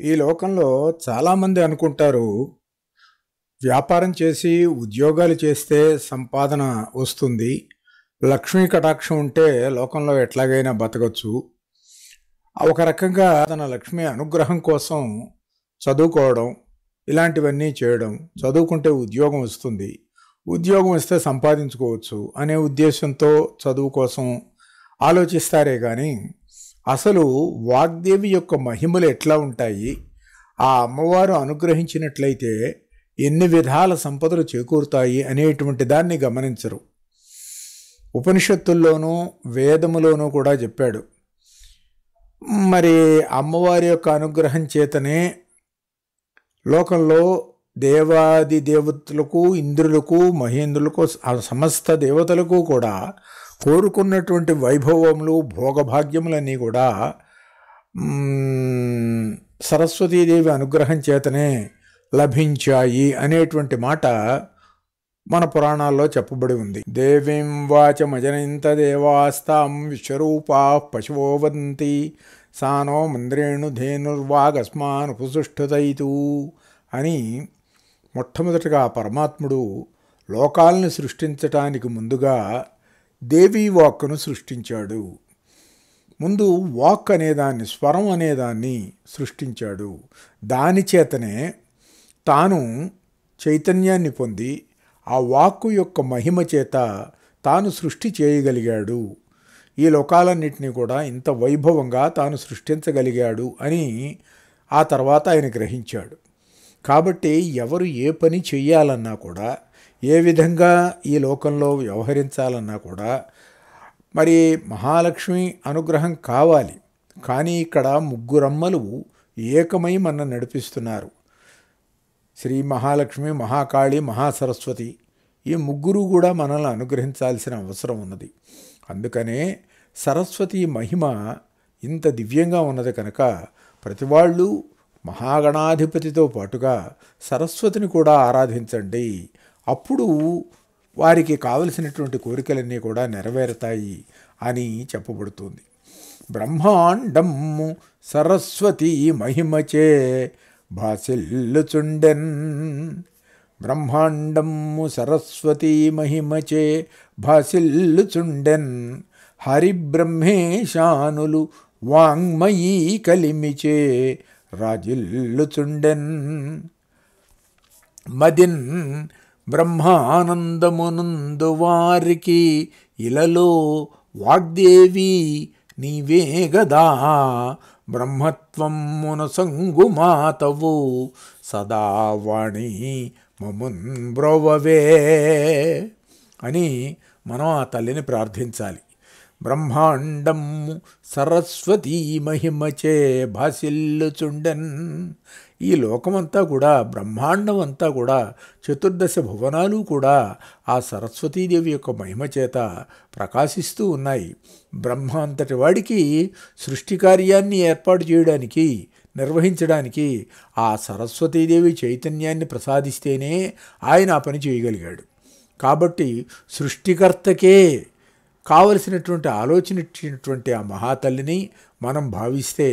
ఈ లోకంలో చాలామంది అనుకుంటారు వ్యాపారం చేసి ఉద్యోగాలు చేస్తే సంపాదన వస్తుంది లక్ష్మీ కటాక్షం ఉంటే లోకంలో ఎట్లాగైనా బతకచ్చు ఒక రకంగా తన లక్ష్మి అనుగ్రహం కోసం చదువుకోవడం ఇలాంటివన్నీ చేయడం చదువుకుంటే ఉద్యోగం వస్తుంది ఉద్యోగం వస్తే సంపాదించుకోవచ్చు అనే ఉద్దేశంతో చదువు కోసం ఆలోచిస్తారే కానీ అసలు వాగ్దేవి యొక్క మహిమలు ఎట్లా ఉంటాయి ఆ అమ్మవారు అనుగ్రహించినట్లయితే ఎన్ని విధాల సంపదలు చేకూరుతాయి అనేటువంటి దాన్ని గమనించరు ఉపనిషత్తుల్లోనూ వేదములోనూ కూడా చెప్పాడు మరి అమ్మవారి యొక్క అనుగ్రహం చేతనే లోకంలో దేవాది దేవతలకు ఇంద్రులకు మహేంద్రులకు సమస్త దేవతలకు కూడా కోరుకున్నటువంటి వైభవములు భోగభాగ్యములన్నీ కూడా సరస్వతీదేవి అనుగ్రహం చేతనే లభించాయి అనేటువంటి మాట మన పురాణాల్లో చెప్పబడి ఉంది దేవీం వాచమజనంత దేవాస్తాం విశ్వరూపా పశువోవంతి సానో మంద్రేణు ధేనుర్వాగస్మాను పుసుష్ఠుతైతు అని మొట్టమొదటగా పరమాత్ముడు లోకాలను సృష్టించటానికి ముందుగా దేవీ వాక్కును సృష్టించాడు ముందు వాక్ అనేదాన్ని స్వరం అనేదాన్ని సృష్టించాడు దాని చేతనే తాను చైతన్యాన్ని పొంది ఆ వాక్కు యొక్క మహిమ చేత తాను సృష్టి చేయగలిగాడు ఈ లోకాలన్నింటినీ కూడా ఇంత వైభవంగా తాను సృష్టించగలిగాడు అని ఆ తర్వాత ఆయన గ్రహించాడు కాబట్టి ఎవరు ఏ పని చెయ్యాలన్నా కూడా ఏ విధంగా ఈ లోకంలో వ్యవహరించాలన్నా కూడా మరి మహాలక్ష్మి అనుగ్రహం కావాలి కానీ ఇక్కడ ముగ్గురమ్మలు ఏకమై మన నడిపిస్తున్నారు శ్రీ మహాలక్ష్మి మహాకాళి మహాసరస్వతి ఈ ముగ్గురు కూడా మనల్ని అనుగ్రహించాల్సిన అవసరం ఉన్నది అందుకనే సరస్వతి మహిమ ఇంత దివ్యంగా ఉన్నది కనుక ప్రతి వాళ్ళు మహాగణాధిపతితో పాటుగా సరస్వతిని కూడా ఆరాధించండి అప్పుడు వారికి కావలసినటువంటి కోరికలన్నీ కూడా నెరవేరుతాయి అని చెప్పబడుతుంది బ్రహ్మాండం సరస్వతి మహిమచే భాసిల్లుచుండెన్ బ్రహ్మాండము సరస్వతీ మహిమచే భాసిల్లుచుండెన్ హరిబ్రహ్మేశానులు వాంగ్మయీ కలిమిచే రాజిల్లుచుండెన్ మదిన్ బ్రహ్మానందమునందు వారికి ఇలలో వాగ్దేవి నీవే గదా బ్రహ్మత్వమున సంగుమాతవు సదావాణి మమున్ బ్రోవవే అని మనం ఆ తల్లిని ప్రార్థించాలి బ్రహ్మాండము సరస్వతీ మహిమచే భాసిల్లుచుండెన్ ఈ లోకమంతా కూడా బ్రహ్మాండం అంతా కూడా చతుర్దశ భువనాలు కూడా ఆ సరస్వతీదేవి యొక్క మహిమ చేత ప్రకాశిస్తూ ఉన్నాయి బ్రహ్మ అంతటి వాడికి సృష్టి కార్యాన్ని ఏర్పాటు చేయడానికి నిర్వహించడానికి ఆ సరస్వతీదేవి చైతన్యాన్ని ప్రసాదిస్తేనే ఆయన ఆ పని చేయగలిగాడు కాబట్టి సృష్టికర్తకే కావలసినటువంటి ఆలోచన ఇచ్చినటువంటి ఆ మహాతల్లిని మనం భావిస్తే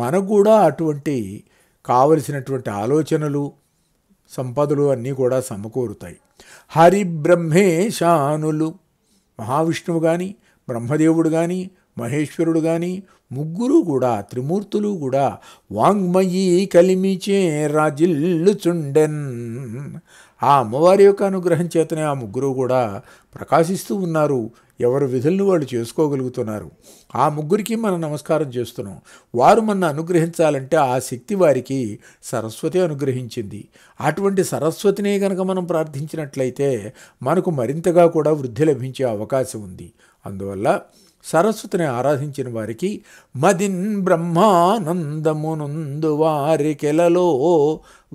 మనకు కూడా అటువంటి కావలసినటువంటి ఆలోచనలు సంపదలు అన్నీ కూడా సమకూరుతాయి హరిబ్రహ్మే శానులు మహావిష్ణువు కానీ బ్రహ్మదేవుడు కానీ మహేశ్వరుడు కానీ ముగ్గురు కూడా త్రిమూర్తులు కూడా వాంగ్మయీ కలిమిచే రాజిల్లుచుండెన్ ఆ అమ్మవారి యొక్క అనుగ్రహం చేతనే ఆ ముగ్గురు కూడా ప్రకాశిస్తూ ఉన్నారు ఎవరు విధులను వాళ్ళు చేసుకోగలుగుతున్నారు ఆ ముగ్గురికి మనం నమస్కారం చేస్తున్నాం వారు మన అనుగ్రహించాలంటే ఆ శక్తి వారికి సరస్వతి అనుగ్రహించింది అటువంటి సరస్వతినే గనక మనం ప్రార్థించినట్లయితే మనకు మరింతగా కూడా వృద్ధి లభించే అవకాశం ఉంది అందువల్ల సరస్వతిని ఆరాధించిన వారికి మదిన్ బ్రహ్మానందమునందు వారికెలలో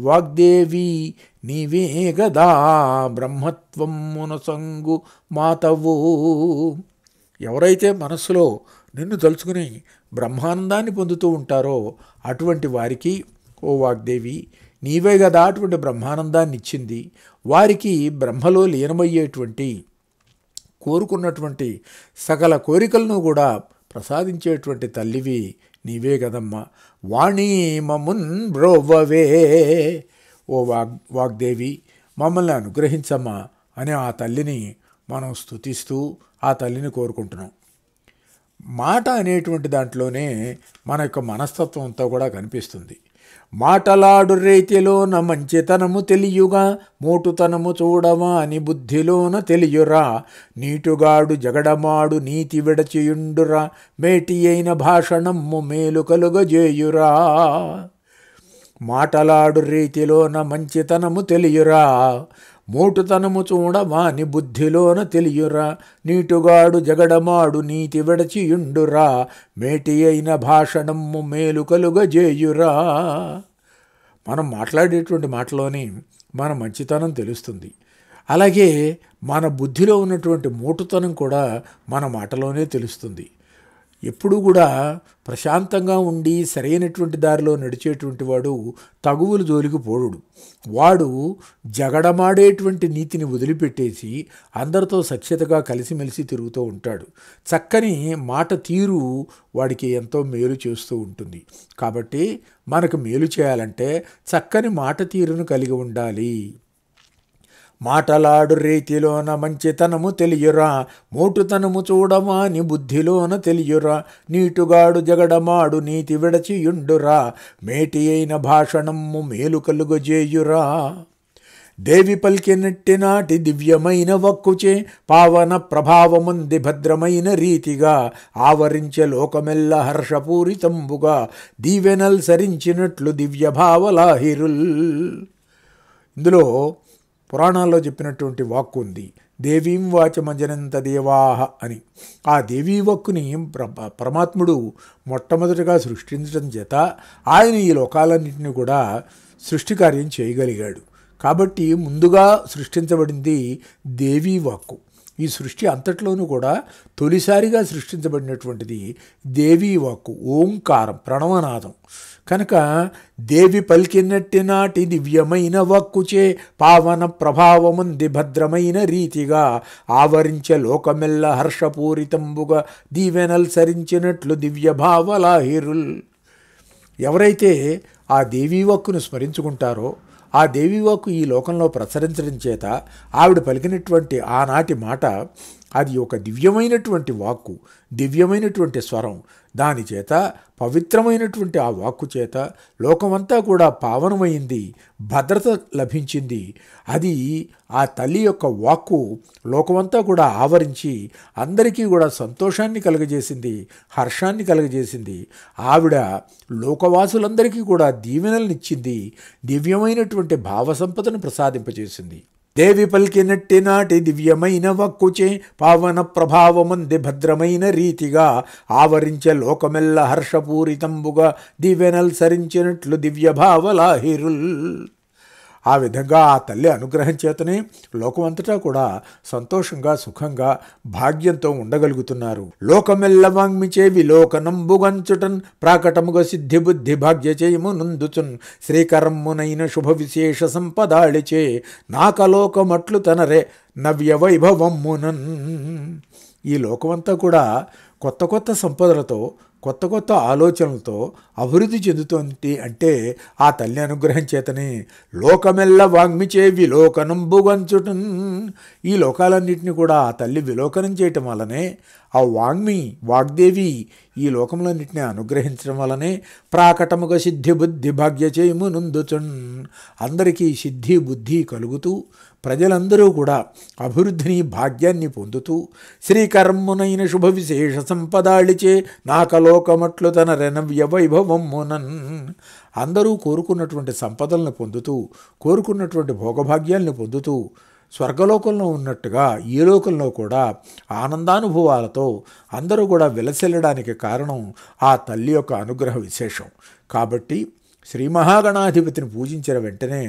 వాగ్దేవి నీవే గదా బ్రహ్మత్వమున సంగు మాతవు ఎవరైతే మనస్సులో నిన్ను తలుచుకుని బ్రహ్మానందాన్ని పొందుతూ ఉంటారో అటువంటి వారికి ఓ వాగ్దేవి నీవే కదా అటువంటి బ్రహ్మానందాన్ని ఇచ్చింది వారికి బ్రహ్మలో లీనమయ్యేటువంటి కోరుకున్నటువంటి సకల కోరికలను కూడా ప్రసాదించేటువంటి తల్లివి నీవే కదమ్మా వాణి మమున్ బ్రోవవే ఓ వాగ్ వాగ్దేవి మమ్మల్ని అనుగ్రహించమ్మా అని ఆ తల్లిని మనం స్థుతిస్తూ ఆ తల్లిని కోరుకుంటున్నాం మాట అనేటువంటి దాంట్లోనే మన యొక్క మనస్తత్వం అంతా కూడా కనిపిస్తుంది మాటలాడు రీతిలోన మంచితనము తెలియుగా మోటుతనము చూడవా అని బుద్ధిలోన తెలియురా నీటుగాడు జగడమాడు నీతి విడచియుండురా మేటి అయిన భాషణము మేలు కలుగజేయురా మాటలాడు రీతిలోన మంచితనము తెలియురా మోటుతనము చూడ వాని బుద్ధిలోన తెలియురా నీటుగాడు జగడమాడు నీతి విడచియుండురా మేటి అయిన భాషణము మేలు కలుగజేయురా మనం మాట్లాడేటువంటి మాటలోని మన మంచితనం తెలుస్తుంది అలాగే మన బుద్ధిలో ఉన్నటువంటి మోటుతనం కూడా మన మాటలోనే తెలుస్తుంది ఎప్పుడూ కూడా ప్రశాంతంగా ఉండి సరైనటువంటి దారిలో నడిచేటువంటి వాడు తగువుల జోలికి పోడు వాడు జగడమాడేటువంటి నీతిని వదిలిపెట్టేసి అందరితో సఖ్యతగా కలిసిమెలిసి తిరుగుతూ ఉంటాడు చక్కని మాట తీరు వాడికి ఎంతో మేలు చేస్తూ ఉంటుంది కాబట్టి మనకు మేలు చేయాలంటే చక్కని మాట తీరును కలిగి ఉండాలి మాటలాడు రీతిలోన మంచితనము తెలియురా మోటుతనము చూడమాని బుద్ధిలోన తెలియురా నీటుగాడు జగడమాడు నీతి విడచియుండురా మేటి అయిన భాషణము మేలు కలుగజేయురా దేవి పలికినట్టి నాటి దివ్యమైన వక్కుచే పావన ప్రభావముంది భద్రమైన రీతిగా ఆవరించే లోకమెల్ల హర్షపూరితంబుగా దీవెనల్ సరించినట్లు దివ్యభావలాహిరుల్ ఇందులో పురాణాల్లో చెప్పినటువంటి వాక్కు ఉంది దేవీం మంజనంత దేవాహ అని ఆ దేవీ వాక్కుని పరమాత్ముడు మొట్టమొదటిగా సృష్టించడం చేత ఆయన ఈ లోకాలన్నింటినీ కూడా సృష్టి కార్యం చేయగలిగాడు కాబట్టి ముందుగా సృష్టించబడింది దేవీ వాక్కు ఈ సృష్టి అంతట్లోనూ కూడా తొలిసారిగా సృష్టించబడినటువంటిది దేవీ వాక్కు ఓంకారం ప్రణవనాదం కనుక దేవి పలికినట్టి నాటి దివ్యమైన వాక్కుచే పావన ప్రభావముంది భద్రమైన రీతిగా ఆవరించే లోకమెల్ల హర్షపూరితంబుగా దీవెనల్ సరించినట్లు దివ్య భావలాహిరుల్ ఎవరైతే ఆ దేవీ వాక్కును స్మరించుకుంటారో ఆ దేవివాకు ఈ లోకంలో ప్రసరించడం చేత ఆవిడ పలికినటువంటి ఆనాటి మాట అది ఒక దివ్యమైనటువంటి వాక్కు దివ్యమైనటువంటి స్వరం దాని చేత పవిత్రమైనటువంటి ఆ వాక్కు చేత లోకమంతా కూడా పావనమైంది భద్రత లభించింది అది ఆ తల్లి యొక్క వాక్కు లోకమంతా కూడా ఆవరించి అందరికీ కూడా సంతోషాన్ని కలుగజేసింది హర్షాన్ని కలుగజేసింది ఆవిడ లోకవాసులందరికీ కూడా దీవెనల్నిచ్చింది దివ్యమైనటువంటి భావ సంపదను ప్రసాదింపజేసింది దేవి పల్కినట్టి నాటి దివ్యమైన వక్కుచే పావన ప్రభావమంది భద్రమైన రీతిగా ఆవరించే లోకమెల్ల హర్షపూరితంబుగా దివెనల్ సరించినట్లు దివ్యభావలాహిరుల్ ఆ విధంగా ఆ తల్లి అనుగ్రహం చేతనే లోకమంతటా కూడా సంతోషంగా సుఖంగా భాగ్యంతో ఉండగలుగుతున్నారు లోకమెల్ల వాంగ్మిచే విలోకనంబుగంచుటన్ ప్రాకటముగ సిద్ధి బుద్ధి భాగ్య చేయము నుందుచున్ శ్రీకరమ్మునైన శుభ విశేష సంపదాళిచే నాకలోకమట్లు తనరే నవ్యవైభవమ్మునన్ ఈ లోకమంతా కూడా కొత్త కొత్త సంపదలతో కొత్త కొత్త ఆలోచనలతో అభివృద్ధి చెందుతోంది అంటే ఆ తల్లి అనుగ్రహం చేతని లోకమెల్ల వాంగ్మిచే విలోకనం బుగంచుటన్ ఈ లోకాలన్నింటినీ కూడా ఆ తల్లి విలోకనం చేయటం వల్లనే ఆ వాంగ్మి వాగ్దేవి ఈ లోకములన్నింటినీ అనుగ్రహించడం వలనే ప్రాకటముగా సిద్ధి బుద్ధి భాగ్యచేయము నుందుచున్ అందరికీ సిద్ధి బుద్ధి కలుగుతూ ప్రజలందరూ కూడా అభివృద్ధిని భాగ్యాన్ని పొందుతూ శ్రీకర్మునైన శుభ విశేష సంపదాళిచే నాకలోకమట్లు తన రెనవ్య వైభవమునన్ అందరూ కోరుకున్నటువంటి సంపదలను పొందుతూ కోరుకున్నటువంటి భోగభాగ్యాలను పొందుతూ స్వర్గలోకంలో ఉన్నట్టుగా ఈ లోకంలో కూడా ఆనందానుభవాలతో అందరూ కూడా విలసిల్లడానికి కారణం ఆ తల్లి యొక్క అనుగ్రహ విశేషం కాబట్టి శ్రీ మహాగణాధిపతిని పూజించిన వెంటనే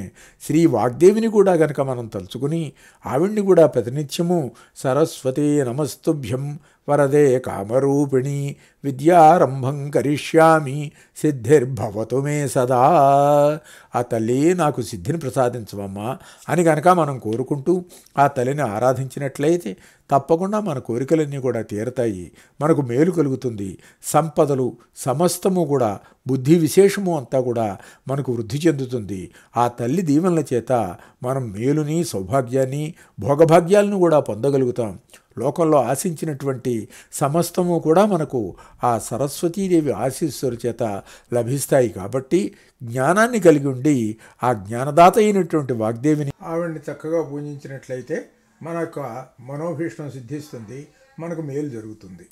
శ్రీ వాగ్దేవిని కూడా గనక మనం తలుచుకుని ఆవిడ్ని కూడా ప్రతినిత్యము సరస్వతీ నమస్తుభ్యం వరదే కామరూపిణి విద్యారంభం కరిష్యామి సిద్ధిర్భవతు మే సదా ఆ తల్లి నాకు సిద్ధిని ప్రసాదించవమ్మా అని గనక మనం కోరుకుంటూ ఆ తల్లిని ఆరాధించినట్లయితే తప్పకుండా మన కోరికలన్నీ కూడా తీరతాయి మనకు మేలు కలుగుతుంది సంపదలు సమస్తము కూడా బుద్ధి విశేషము అంతా కూడా మనకు వృద్ధి చెందుతుంది ఆ తల్లి దీవెనల చేత మనం మేలుని సౌభాగ్యాన్ని భోగభాగ్యాలను కూడా పొందగలుగుతాం లోకంలో ఆశించినటువంటి సమస్తము కూడా మనకు ఆ సరస్వతీదేవి ఆశీస్సుల చేత లభిస్తాయి కాబట్టి జ్ఞానాన్ని కలిగి ఉండి ఆ జ్ఞానదాత అయినటువంటి వాగ్దేవిని ఆవిడని చక్కగా పూజించినట్లయితే మన యొక్క మనోభీష్టం సిద్ధిస్తుంది మనకు మేలు జరుగుతుంది